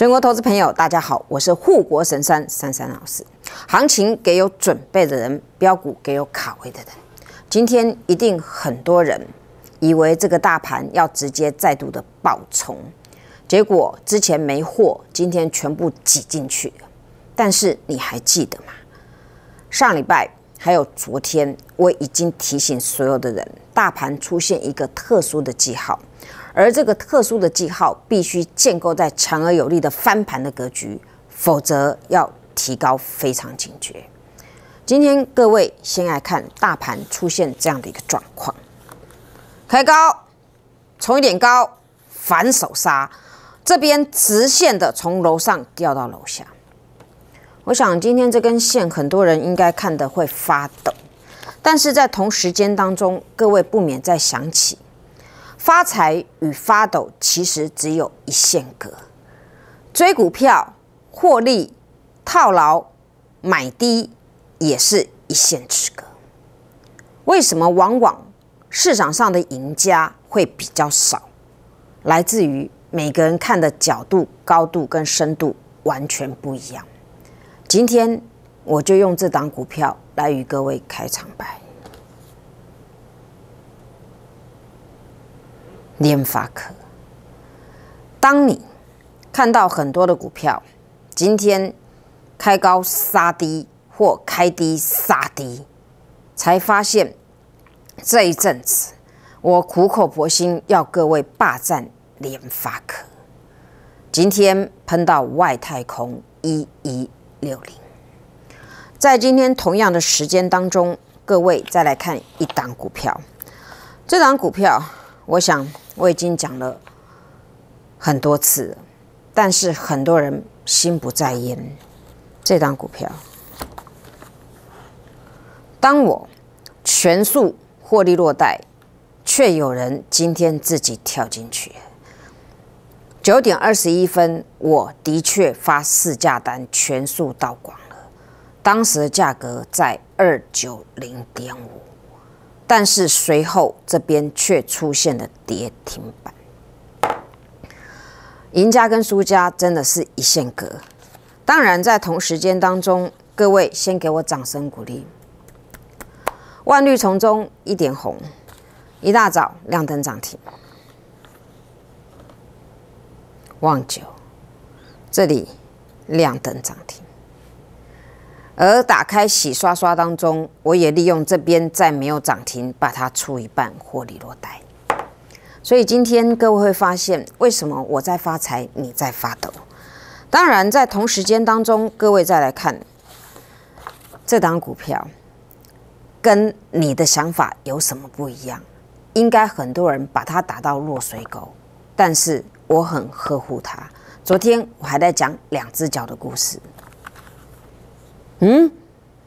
全国投资朋友，大家好，我是护国神山珊珊老师。行情给有准备的人，标股给有卡位的人。今天一定很多人以为这个大盘要直接再度的爆冲，结果之前没货，今天全部挤进去了。但是你还记得吗？上礼拜还有昨天，我已经提醒所有的人，大盘出现一个特殊的记号。而这个特殊的记号必须建构在强而有力的翻盘的格局，否则要提高非常警觉。今天各位先来看大盘出现这样的一个状况：开高，从一点高，反手杀，这边直线的从楼上掉到楼下。我想今天这根线，很多人应该看的会发抖，但是在同时间当中，各位不免在想起。发财与发抖其实只有一线隔，追股票获利套牢买低也是一线之隔。为什么往往市场上的赢家会比较少？来自于每个人看的角度、高度跟深度完全不一样。今天我就用这档股票来与各位开场白。联发科。当你看到很多的股票今天开高杀低，或开低杀低，才发现这一阵子我苦口婆心要各位霸占联发科。今天喷到外太空一一六零，在今天同样的时间当中，各位再来看一档股票，这档股票。我想我已经讲了很多次，但是很多人心不在焉。这张股票，当我全数获利落袋，却有人今天自己跳进去。九点二十一分，我的确发市价单，全数到广了，当时价格在二九零点五。但是随后这边却出现了跌停板，赢家跟输家真的是一线隔。当然，在同时间当中，各位先给我掌声鼓励。万绿丛中一点红，一大早亮灯涨停。望九，这里亮灯涨停。而打开洗刷刷当中，我也利用这边再没有涨停，把它出一半获利落袋。所以今天各位会发现，为什么我在发财，你在发抖？当然，在同时间当中，各位再来看这档股票，跟你的想法有什么不一样？应该很多人把它打到落水沟，但是我很呵护它。昨天我还在讲两只脚的故事。嗯，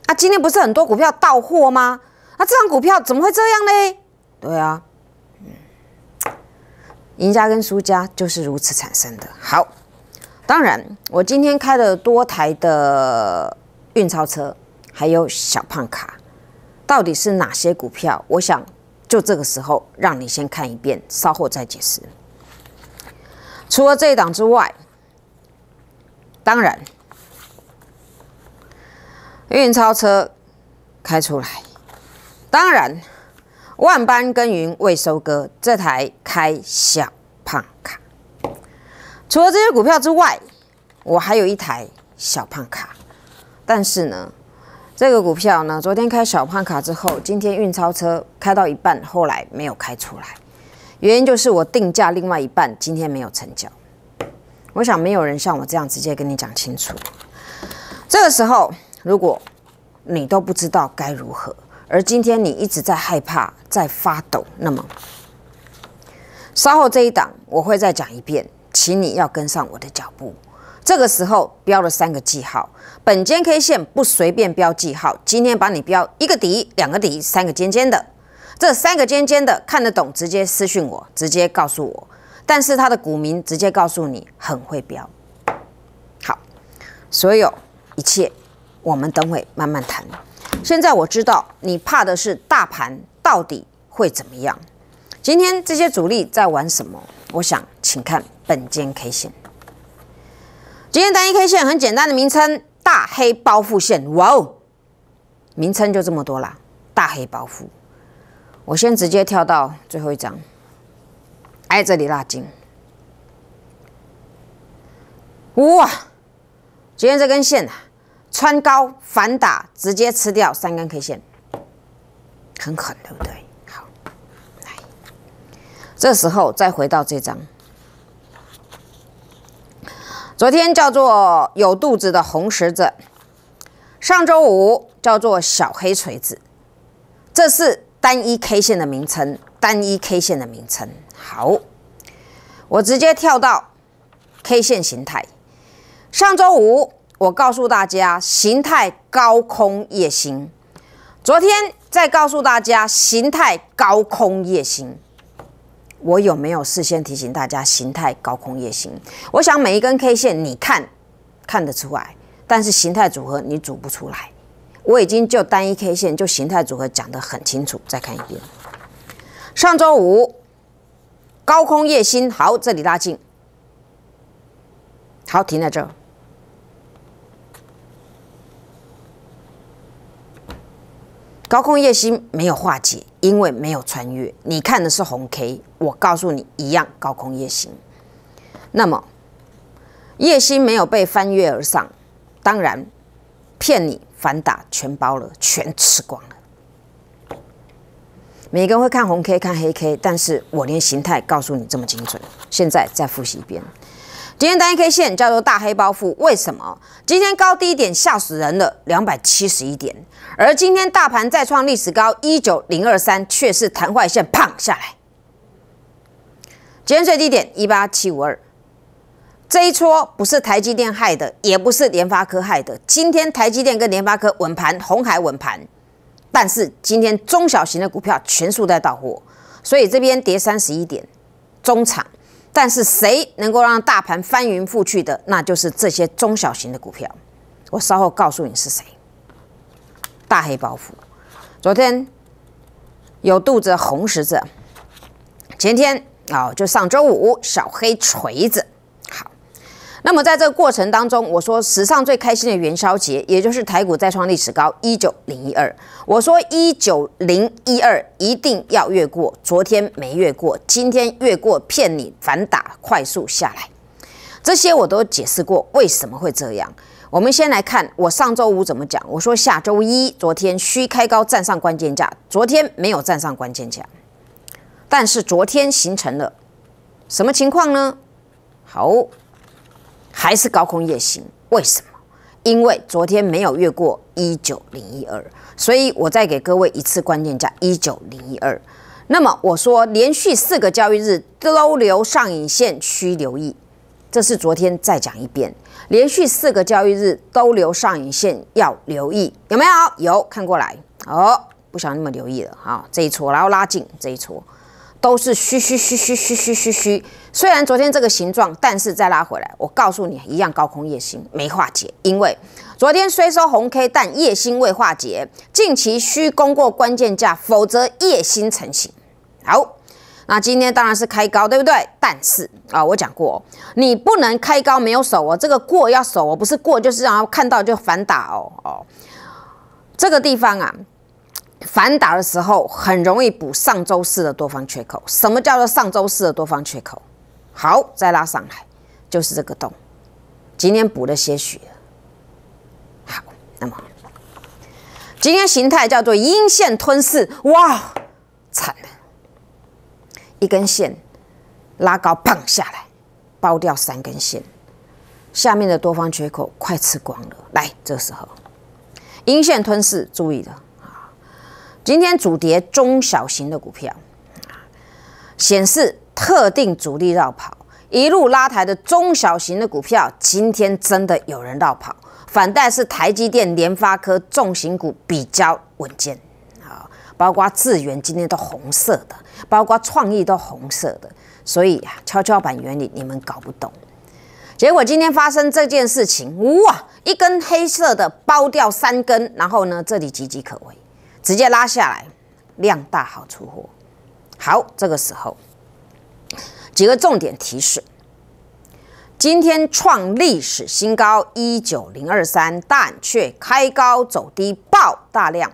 啊，今天不是很多股票到货吗？那这张股票怎么会这样呢？对啊，赢家跟输家就是如此产生的。好，当然，我今天开了多台的运钞车，还有小胖卡，到底是哪些股票？我想，就这个时候让你先看一遍，稍后再解释。除了这一档之外，当然。运钞车开出来，当然，万般耕耘未收割。这台开小胖卡，除了这些股票之外，我还有一台小胖卡。但是呢，这个股票呢，昨天开小胖卡之后，今天运钞车开到一半，后来没有开出来，原因就是我定价另外一半今天没有成交。我想没有人像我这样直接跟你讲清楚。这个时候。如果你都不知道该如何，而今天你一直在害怕、在发抖，那么稍后这一档我会再讲一遍，请你要跟上我的脚步。这个时候标了三个记号，本间 K 线不随便标记号，今天把你标一个底、两个底、三个尖尖的。这三个尖尖的看得懂，直接私讯我，直接告诉我。但是他的股民直接告诉你很会标。好，所有一切。我们等会慢慢谈。现在我知道你怕的是大盘到底会怎么样？今天这些主力在玩什么？我想，请看本间 K 线。今天单一 K 线很简单的名称，大黑包覆线。哇哦，名称就这么多啦，大黑包覆。我先直接跳到最后一张，挨这里拉近。哇，今天这根线呢？穿高反打，直接吃掉三根 K 线，很狠，对不对？好，来，这时候再回到这张，昨天叫做有肚子的红十字，上周五叫做小黑锤子，这是单一 K 线的名称。单一 K 线的名称，好，我直接跳到 K 线形态，上周五。我告诉大家，形态高空夜星。昨天再告诉大家，形态高空夜星。我有没有事先提醒大家，形态高空夜星？我想每一根 K 线你看看得出来，但是形态组合你组不出来。我已经就单一 K 线就形态组合讲得很清楚，再看一遍。上周五高空夜星，好，这里拉近，好，停在这。高空夜星没有化解，因为没有穿越。你看的是红 K，我告诉你一样高空夜星。那么夜星没有被翻越而上，当然骗你反打全包了，全吃光了。每个人会看红 K，看黑 K，但是我连形态告诉你这么精准。现在再复习一遍。今天单一 K 线叫做大黑包袱，为什么？今天高低点吓死人了，两百七十一点，而今天大盘再创历史高一九零二三，却是昙坏线胖下来，今天最低点一八七五二，这一撮不是台积电害的，也不是联发科害的，今天台积电跟联发科稳盘，红海稳盘，但是今天中小型的股票全数在倒货，所以这边跌三十一点，中场。但是谁能够让大盘翻云覆去的，那就是这些中小型的股票。我稍后告诉你是谁。大黑包袱，昨天有肚子红十字，前天哦就上周五小黑锤子。那么在这个过程当中，我说史上最开心的元宵节，也就是台股再创历史高一九零一二。我说一九零一二一定要越过，昨天没越过，今天越过骗你反打快速下来，这些我都解释过为什么会这样。我们先来看我上周五怎么讲，我说下周一昨天虚开高站上关键价，昨天没有站上关键价，但是昨天形成了什么情况呢？好。还是高空夜行？为什么？因为昨天没有越过一九零一二，所以我再给各位一次关键价一九零一二。那么我说，连续四个交易日都留上影线，需留意。这是昨天再讲一遍，连续四个交易日都留上影线要留意，有没有？有，看过来哦。不想那么留意了哈，这一撮，然后拉近这一撮。都是虚虚虚虚虚虚虚虚，虽然昨天这个形状，但是再拉回来，我告诉你，一样高空夜星没化解，因为昨天虽收红 K，但夜星未化解，近期需攻过关键价，否则夜星成型。好，那今天当然是开高，对不对？但是啊，我讲过，你不能开高没有手哦，这个过要手哦，不是过就是后看到就反打哦哦，这个地方啊。反打的时候很容易补上周四的多方缺口。什么叫做上周四的多方缺口？好，再拉上来，就是这个洞。今天补了些许。好，那么今天形态叫做阴线吞噬。哇，惨了！一根线拉高，崩下来，包掉三根线，下面的多方缺口快吃光了。来，这时候阴线吞噬，注意了。今天主跌中小型的股票，显示特定主力绕跑，一路拉抬的中小型的股票，今天真的有人绕跑。反倒是台积电、联发科重型股比较稳健，啊，包括智元今天都红色的，包括创意都红色的，所以啊，跷跷板原理你们搞不懂。结果今天发生这件事情，哇，一根黑色的包掉三根，然后呢，这里岌岌可危。直接拉下来，量大好出货。好，这个时候几个重点提示：今天创历史新高一九零二三，但却开高走低爆大量。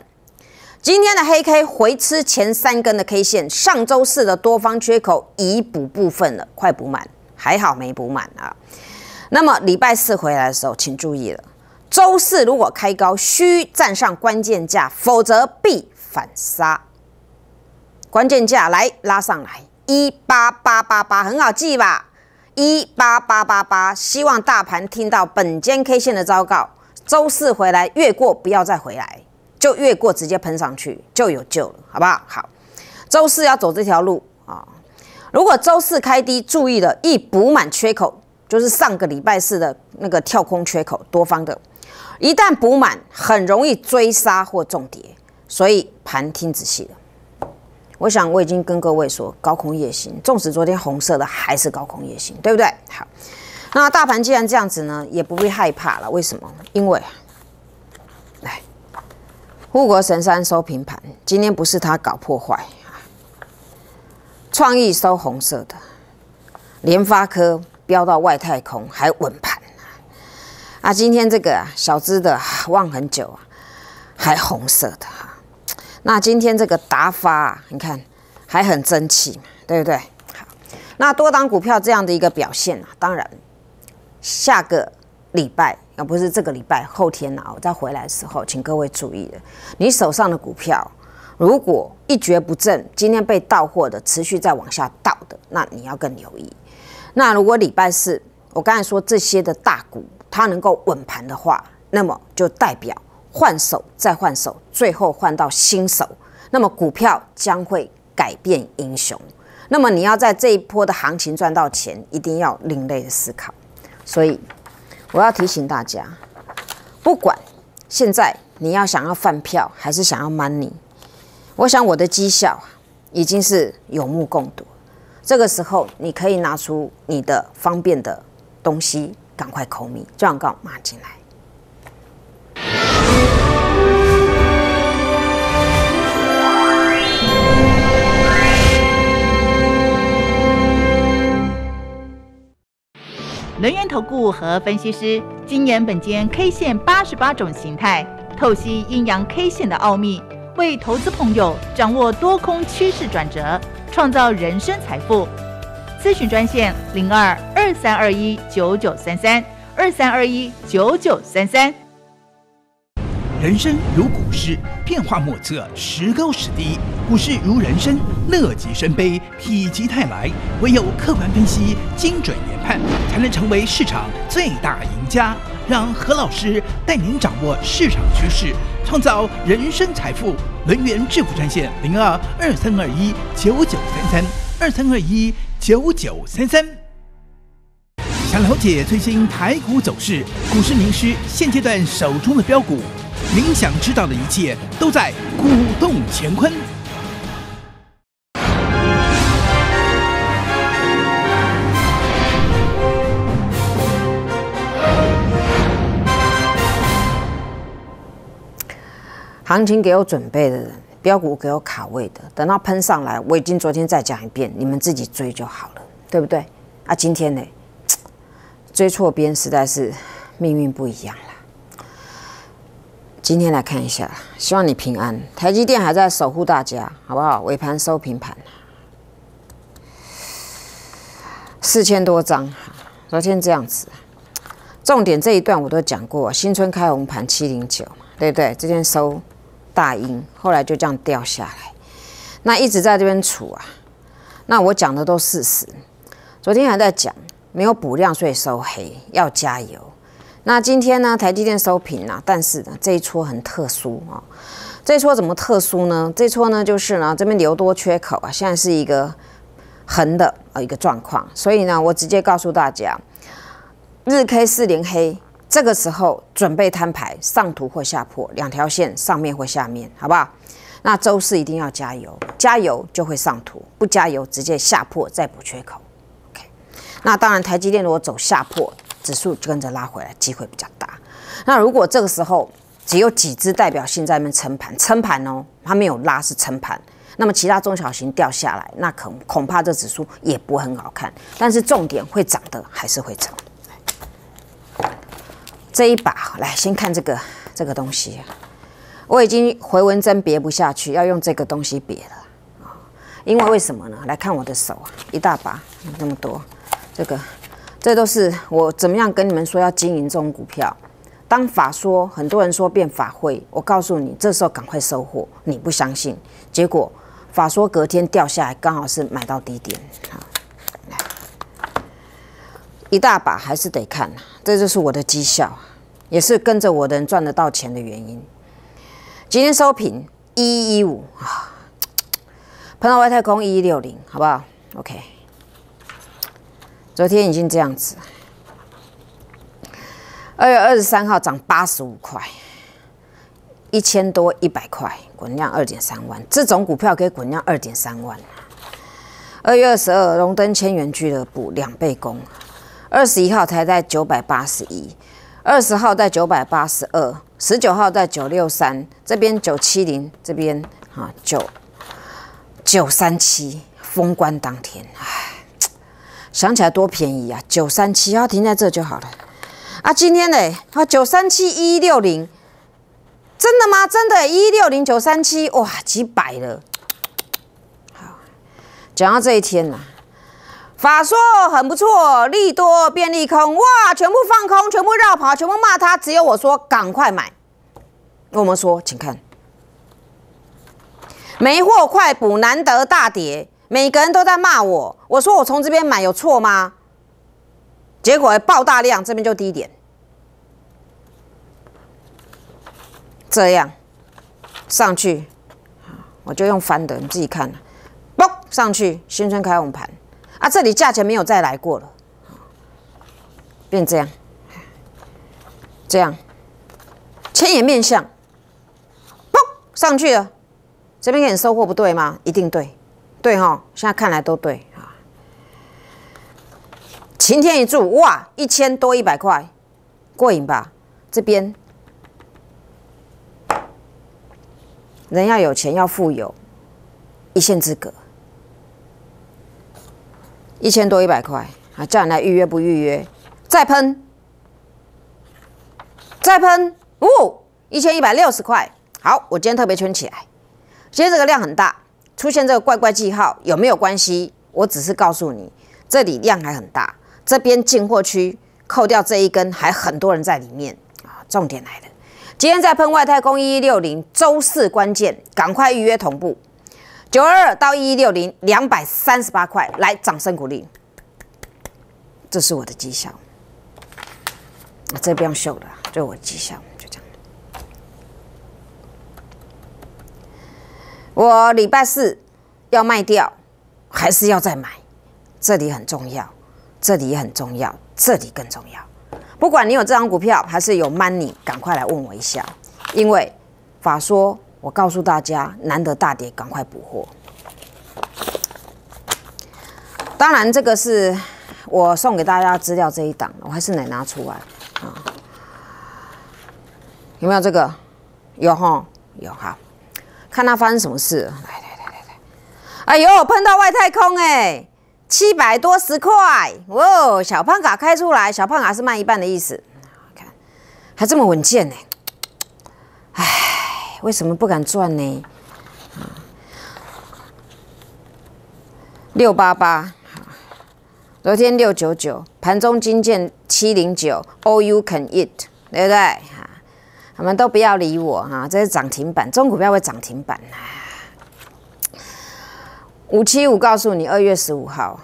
今天的黑 K 回吃前三根的 K 线，上周四的多方缺口已补部分了，快补满，还好没补满啊。那么礼拜四回来的时候，请注意了。周四如果开高，需站上关键价，否则必反杀。关键价来拉上来，一八八八八，很好记吧？一八八八八。希望大盘听到本间 K 线的昭告，周四回来越过，不要再回来，就越过直接喷上去，就有救了，好不好？好，周四要走这条路啊。如果周四开低，注意了一补满缺口，就是上个礼拜四的那个跳空缺口，多方的。一旦补满，很容易追杀或重叠，所以盘听仔细了。我想我已经跟各位说，高空夜行，纵使昨天红色的还是高空夜行，对不对？好，那大盘既然这样子呢，也不必害怕了。为什么？因为来护国神山收平盘，今天不是他搞破坏啊。创意收红色的，联发科飙到外太空还稳盘。啊，今天这个小资的望很久啊，还红色的哈。那今天这个达发，你看还很争气，对不对？好，那多档股票这样的一个表现啊，当然下个礼拜啊，不是这个礼拜后天啊，我再回来的时候，请各位注意了，你手上的股票如果一蹶不振，今天被到货的，持续在往下倒的，那你要更留意。那如果礼拜四，我刚才说这些的大股。它能够稳盘的话，那么就代表换手再换手，最后换到新手，那么股票将会改变英雄。那么你要在这一波的行情赚到钱，一定要另类的思考。所以我要提醒大家，不管现在你要想要饭票还是想要 money，我想我的绩效已经是有目共睹。这个时候你可以拿出你的方便的东西。赶快扣米，状告骂进来。能源投顾和分析师，今年本间 K 线八十八种形态，透析阴阳 K 线的奥秘，为投资朋友掌握多空趋势转折，创造人生财富。咨询专线零二。二三二一九九三三，二三二一九九三三。人生如股市，变化莫测，时高时低；股市如人生，乐极生悲，否极泰来。唯有客观分析，精准研判，才能成为市场最大赢家。让何老师带您掌握市场趋势，创造人生财富。能源致富专线零二二三二一九九三三，二三二一九九三三。想了解最新台股走势，股市名师现阶段手中的标股，您想知道的一切都在《股动乾坤》。行情给我准备的人，标股给我卡位的，等到喷上来，我已经昨天再讲一遍，你们自己追就好了，对不对？啊，今天呢？追错边实在是命运不一样了。今天来看一下，希望你平安。台积电还在守护大家，好不好？尾盘收平盘，四千多张。昨天这样子，重点这一段我都讲过。新春开红盘七零九嘛，对不对？今天收大阴，后来就这样掉下来。那一直在这边处啊。那我讲的都事实。昨天还在讲。没有补量，所以收黑，要加油。那今天呢，台积电收平了，但是呢，这一撮很特殊啊。这一撮怎么特殊呢？这一撮呢，就是呢，这边留多缺口啊，现在是一个横的啊一个状况。所以呢，我直接告诉大家，日 K 四零黑，这个时候准备摊牌，上图或下破两条线，上面或下面，好不好？那周四一定要加油，加油就会上图，不加油直接下破再补缺口。那当然，台积电如果走下破，指数就跟着拉回来，机会比较大。那如果这个时候只有几只代表性在那撑盘，撑盘哦，它没有拉是撑盘。那么其他中小型掉下来，那恐恐怕这指数也不很好看。但是重点会涨的还是会涨。这一把来先看这个这个东西，我已经回纹针别不下去，要用这个东西别了因为为什么呢？来看我的手，一大把，那么多。这个，这都是我怎么样跟你们说要经营这种股票。当法说，很多人说变法会，我告诉你，这时候赶快收获。你不相信，结果法说隔天掉下来，刚好是买到低点。好，一大把还是得看这就是我的绩效，也是跟着我的人赚得到钱的原因。今天收评一一五啊，碰到外太空一一六零，好不好？OK。昨天已经这样子，二月二十三号涨八十五块，一千多一百块，滚量二点三万，这种股票可以滚量二点三万。二月二十二，荣登千元俱乐部两倍工。二十一号才在九百八十一，二十号在九百八十二，十九号在九六三，这边九七零，这边啊九九三七封关当天。想起来多便宜啊，九三七要停在这就好了。啊，今天呢，啊九三七一六零，真的吗？真的，一六零九三七，哇，几百了。好，讲到这一天呐，法硕很不错，利多变利空，哇，全部放空，全部绕跑，全部骂他，只有我说赶快买。我们说，请看，没货快补，难得大跌。每个人都在骂我，我说我从这边买有错吗？结果爆大量，这边就低点，这样上去，我就用翻的，你自己看，嘣上去，新春开我盘，啊，这里价钱没有再来过了，变这样，这样，千眼面相，嘣上去了，这边跟你收获不对吗？一定对。对哈，现在看来都对啊。晴天一柱哇，一千多一百块，过瘾吧？这边人要有钱要富有，一线之隔，一千多一百块啊！叫你来预约不预约？再喷，再喷，哇，一千一百六十块，好，我今天特别圈起来，今天这个量很大。出现这个怪怪记号有没有关系？我只是告诉你，这里量还很大，这边进货区扣掉这一根，还很多人在里面啊！重点来了，今天在喷外太空一一六零，周四关键，赶快预约同步，九二二到一一六零两百三十八块，来掌声鼓励，这是我的绩效，这不用秀了，这是我绩效。我礼拜四要卖掉，还是要再买？这里很重要，这里很重要，这里更重要。不管你有这张股票，还是有 money，赶快来问我一下。因为法说，我告诉大家，难得大跌，赶快补货。当然，这个是我送给大家资料这一档，我还是得拿出来啊。有没有这个？有哈，有哈。看他发生什么事，来来来来来，哎呦，碰到外太空哎，七百多十块，哇，小胖卡开出来，小胖卡是慢一半的意思，看还这么稳健呢，哎，为什么不敢转呢？六八八，昨天六九九，盘中金剑七零九，All you can eat，对不对？我们都不要理我哈，这是涨停板，中股票会涨停板呢。五七五，告诉你，二月十五号，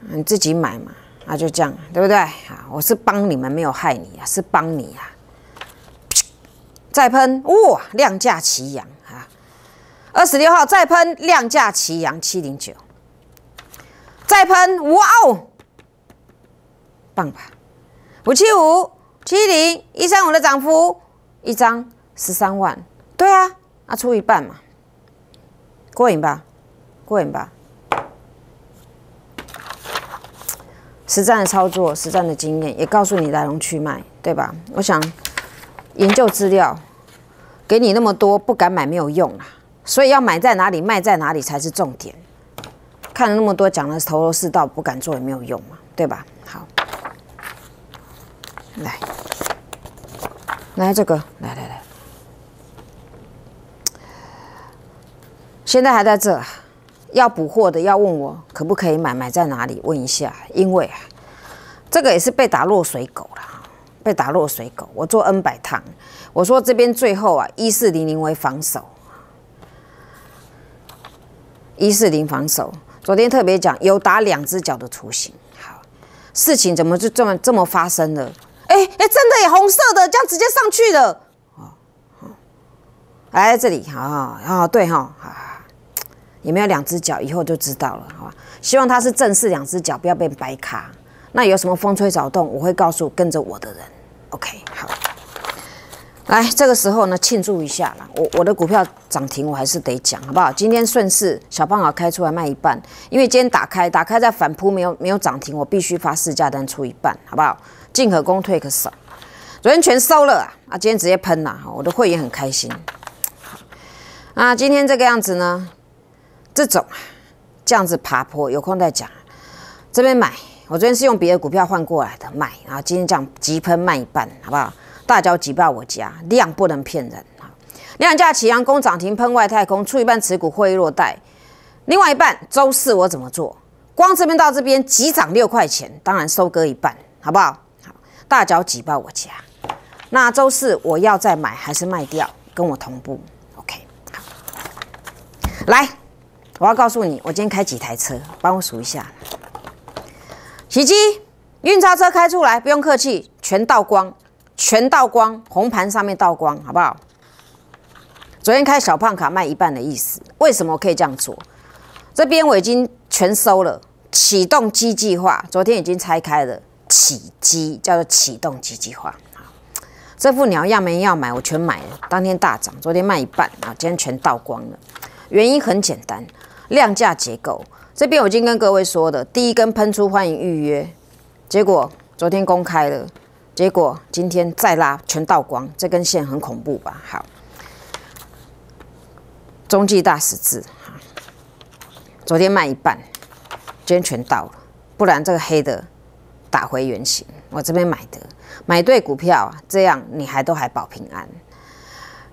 你自己买嘛，那就这样，对不对？啊，我是帮你们，没有害你啊，是帮你啊。再喷，哇，量价齐扬啊！二十六号再喷，量价齐扬，七零九。再喷，哇哦，棒吧？五七五、七零一三五的涨幅。一张十三万，对啊，那出一半嘛，过瘾吧，过瘾吧。实战的操作，实战的经验，也告诉你来龙去脉，对吧？我想研究资料给你那么多，不敢买没有用啊，所以要买在哪里，卖在哪里才是重点。看了那么多，讲的头头是道，不敢做也没有用嘛，对吧？好，来。来这个，来来来，现在还在这，要补货的要问我可不可以买，买在哪里？问一下，因为啊，这个也是被打落水狗了，被打落水狗。我做 N 百趟，我说这边最后啊，一四零零为防守，一四零防守。昨天特别讲有打两只脚的雏形，好，事情怎么就这么这么发生了？哎哎，真的耶，红色的，这样直接上去了。哦，哎，这里好好对哈，有没有两只脚？以后就知道了，好吧？希望它是正视两只脚，不要变白卡。那有什么风吹草动，我会告诉跟着我的人。OK，好。来，这个时候呢，庆祝一下啦！我我的股票涨停，我还是得讲，好不好？今天顺势小棒好开出来卖一半，因为今天打开打开再反扑没有没有涨停，我必须发市价单出一半，好不好？进可攻，退可守。昨天全收了啊！啊，今天直接喷了，我的会也很开心。啊，今天这个样子呢？这种啊，这样子爬坡有空再讲。这边买，我昨天是用别的股票换过来的，买。然后今天这样急喷卖一半，好不好？大脚挤爆我家，量不能骗人啊！量价齐阳攻涨停，喷外太空，出一半持股会落袋。另外一半，周四我怎么做？光这边到这边急涨六块钱，当然收割一半，好不好？大脚挤爆我家，那周四我要再买还是卖掉？跟我同步，OK。来，我要告诉你，我今天开几台车，帮我数一下。洗衣机、运钞车开出来，不用客气，全倒光，全倒光，红盘上面倒光，好不好？昨天开小胖卡卖一半的意思，为什么我可以这样做？这边我已经全收了，启动机计划，昨天已经拆开了。起机叫做启动机计划。这副鸟要没要买，我全买了，当天大涨，昨天卖一半啊，今天全倒光了，原因很简单，量价结构，这边我已经跟各位说的，第一根喷出欢迎预约，结果昨天公开了，结果今天再拉全倒光，这根线很恐怖吧？好，中继大十字，昨天卖一半，今天全倒了，不然这个黑的。打回原形，我这边买的买对股票，这样你还都还保平安。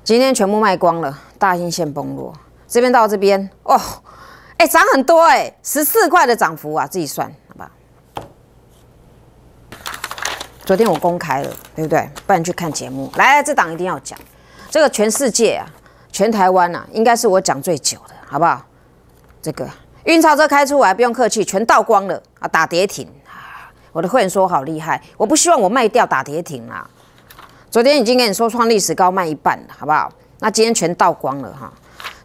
今天全部卖光了，大阴线崩落，这边到这边，哦，哎涨很多哎，十四块的涨幅啊，自己算好不好？昨天我公开了，对不对？不然去看节目。来，这档一定要讲，这个全世界啊，全台湾啊，应该是我讲最久的，好不好？这个运钞车开出，我不用客气，全倒光了啊，打跌停。我的会员说好厉害，我不希望我卖掉打跌停啦。昨天已经跟你说创历史高卖一半，好不好？那今天全倒光了哈。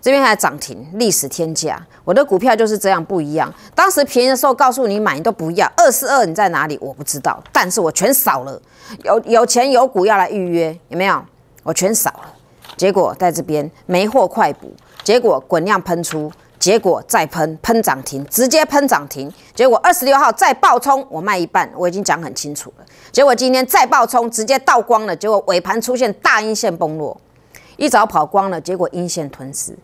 这边还涨停，历史天价。我的股票就是这样不一样。当时便宜的时候告诉你买都不要，二四二你在哪里？我不知道，但是我全扫了。有有钱有股要来预约，有没有？我全扫了，结果在这边没货快补，结果滚量喷出。结果再喷喷涨停，直接喷涨停。结果二十六号再暴冲，我卖一半，我已经讲很清楚了。结果今天再暴冲，直接倒光了。结果尾盘出现大阴线崩落，一早跑光了。结果阴线吞噬。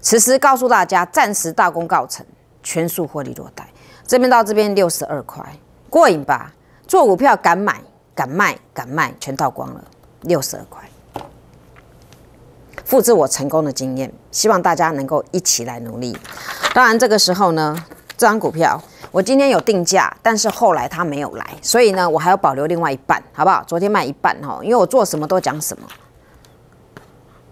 此时告诉大家，暂时大功告成，全数获利落袋。这边到这边六十二块，过瘾吧？做股票敢买敢卖敢卖，全倒光了，六十二块。复制我成功的经验，希望大家能够一起来努力。当然，这个时候呢，这张股票我今天有定价，但是后来它没有来，所以呢，我还要保留另外一半，好不好？昨天卖一半哈，因为我做什么都讲什么，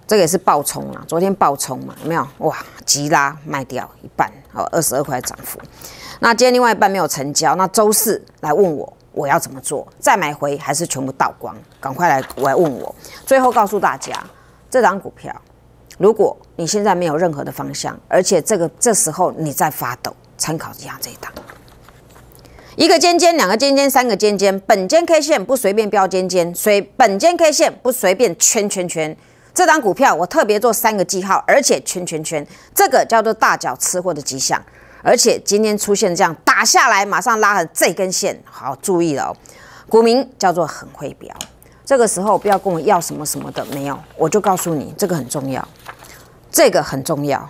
这个也是暴冲了，昨天暴冲嘛，有没有哇？急拉卖掉一半，哦，二十二块涨幅。那今天另外一半没有成交，那周四来问我，我要怎么做？再买回还是全部倒光？赶快来，我来问我。最后告诉大家。这张股票，如果你现在没有任何的方向，而且这个这时候你在发抖，参考一下这一档。一个尖尖，两个尖尖，三个尖尖，本尖 K 线不随便标尖尖，所以本尖 K 线不随便圈圈圈。这张股票我特别做三个记号，而且圈圈圈，这个叫做大脚吃货的迹象。而且今天出现这样打下来，马上拉的这根线，好注意了哦，股名叫做很会标。这个时候不要跟我要什么什么的，没有，我就告诉你，这个很重要，这个很重要，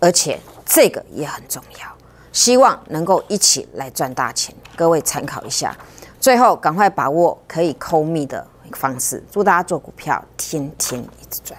而且这个也很重要，希望能够一起来赚大钱，各位参考一下，最后赶快把握可以抠密的方式，祝大家做股票天天一直赚。